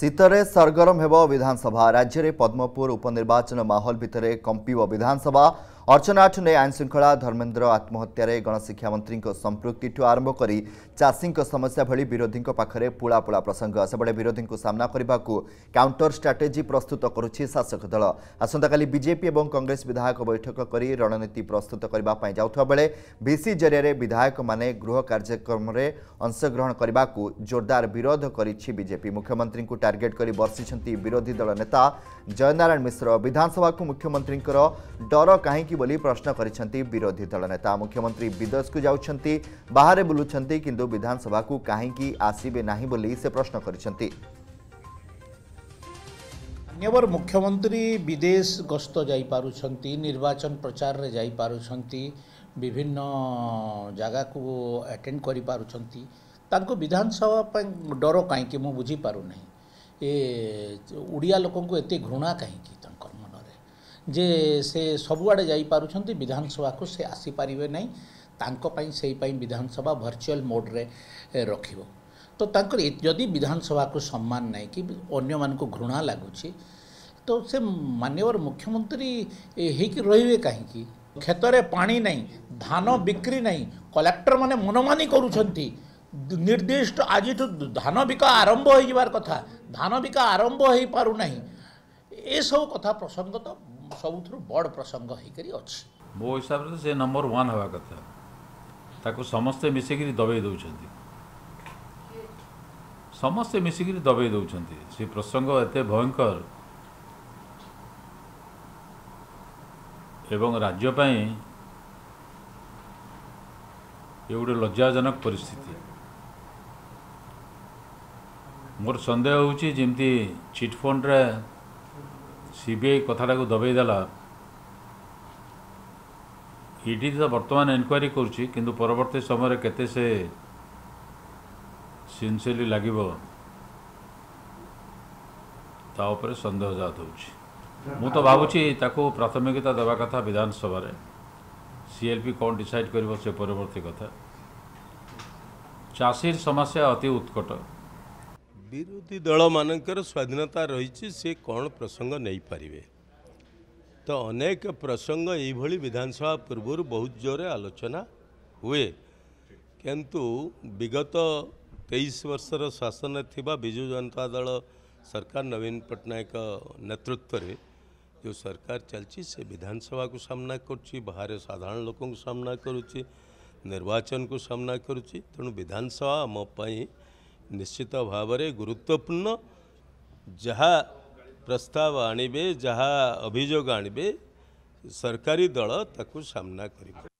ଶୀତରେ ସରଗରମ ହେବ ବିଧାନସଭା ରାଜ୍ୟରେ ପଦ୍ମପୁର ଉପନିର୍ବାଚନ ମାହୋଲ ଭିତରେ କମ୍ପିବ ବିଧାନସଭା अर्चना ने आईन श्रृंखला धर्मेन्द्र आत्महत्यारे गणशिक्षा मंत्री संप्रति आरंभ कर चाषी समस्या भली विरोधी पाखे पुला पुला प्रसंग सेबड़े विरोधी को सामना करने को काउंटर स्ट्राटेजी प्रस्तुत करासक दल आसंका बजेपी और कंग्रेस विधायक बैठक कर रणनीति प्रस्तुत करने जाता जरिया विधायक मैंने गृह कार्यक्रम अंशग्रहण करने को जोरदार विरोध करजेपी मुख्यमंत्री को टार्गेट कर बर्षि विरोधी दल नेता जयनारायण मिश्र विधानसभा को मुख्यमंत्री डर कहीं बोली प्रश्न करोधी दल नेता मुख्यमंत्री विदेश को जाती बाहर बुलूं किंतु विधानसभा को कहीं आसबे ना बोली से प्रश्न कर मुख्यमंत्री विदेश गस्त निर्वाचन प्रचार में विभिन्न जगह को अटेंड करके विधानसभा डर कहीं मुझे पार नहीं लोक घृणा कहीं जे से सबुआड़े जापार विधानसभा को से आसीपारे ना से विधानसभा भर्चुआल मोड्रे रख तो जदि विधानसभा को सम्मान ना कि अगर मान घृणा लगुच तो से मानवर मुख्यमंत्री हो रे कहीं क्षेत्र पा ना धान बिक्री ना कलेक्टर मैंने मनमानी कर निर्दिष्ट आज धान बिका आरंभ हो कथा धान बिका आरंभ हो पार ना ये सब कथा प्रसंग तो ସବୁଥିରୁ ବଡ଼ ପ୍ରସଙ୍ଗ ହେଇକରି ଅଛି ମୋ ହିସାବରେ ତ ସେ ନମ୍ବର ୱାନ୍ ହେବା କଥା ତାକୁ ସମସ୍ତେ ମିଶିକିରି ଦବେଇ ଦେଉଛନ୍ତି ସମସ୍ତେ ମିଶିକିରି ଦବେଇ ଦେଉଛନ୍ତି ସେ ପ୍ରସଙ୍ଗ ଏତେ ଭୟଙ୍କର ଏବଂ ରାଜ୍ୟ ପାଇଁ ଏ ଗୋଟେ ଲଜ୍ଜାଜନକ ପରିସ୍ଥିତି ମୋର ସନ୍ଦେହ ହେଉଛି ଯେମିତି ଚିଟ୍ଫଣ୍ଡରେ ସିବିଆଇ କଥାଟାକୁ ଦବେଇ ଦେଲା ଇଡି e ତ ବର୍ତ୍ତମାନ ଇନକ୍ୱାରି କରୁଛି କିନ୍ତୁ ପରବର୍ତ୍ତୀ ସମୟରେ କେତେ ସେ ସିନ୍ସିଅର୍ଲି ଲାଗିବ ତା ଉପରେ ସନ୍ଦେହଜାତ ହେଉଛି ମୁଁ ତ ଭାବୁଛି ତାକୁ ପ୍ରାଥମିକତା ଦେବା କଥା ବିଧାନସଭାରେ ସିଏଲ୍ପି କ'ଣ ଡିସାଇଡ଼୍ କରିବ ସେ ପରବର୍ତ୍ତୀ କଥା ଚାଷୀର ସମସ୍ୟା ଅତି ଉତ୍କଟ ବିରୋଧୀ ଦଳମାନଙ୍କର ସ୍ୱାଧୀନତା ରହିଛି ସେ କ'ଣ ପ୍ରସଙ୍ଗ ନେଇପାରିବେ ତ ଅନେକ ପ୍ରସଙ୍ଗ ଏଇଭଳି ବିଧାନସଭା ପୂର୍ବରୁ ବହୁତ ଜୋରରେ ଆଲୋଚନା ହୁଏ କିନ୍ତୁ ବିଗତ ତେଇଶ ବର୍ଷର ଶାସନରେ ଥିବା ବିଜୁ ଜନତା ଦଳ ସରକାର ନବୀନ ପଟ୍ଟନାୟକ ନେତୃତ୍ୱରେ ଯେଉଁ ସରକାର ଚାଲିଛି ସେ ବିଧାନସଭାକୁ ସାମ୍ନା କରୁଛି ବାହାରେ ସାଧାରଣ ଲୋକଙ୍କୁ ସାମ୍ନା କରୁଛି ନିର୍ବାଚନକୁ ସାମ୍ନା କରୁଛି ତେଣୁ ବିଧାନସଭା ଆମ ପାଇଁ ନିଶ୍ଚିତ ଭାବରେ ଗୁରୁତ୍ୱପୂର୍ଣ୍ଣ ଯାହା ପ୍ରସ୍ତାବ ଆଣିବେ ଯାହା ଅଭିଯୋଗ ଆଣିବେ ସରକାରୀ ଦଳ ତାକୁ ସାମ୍ନା କରିବ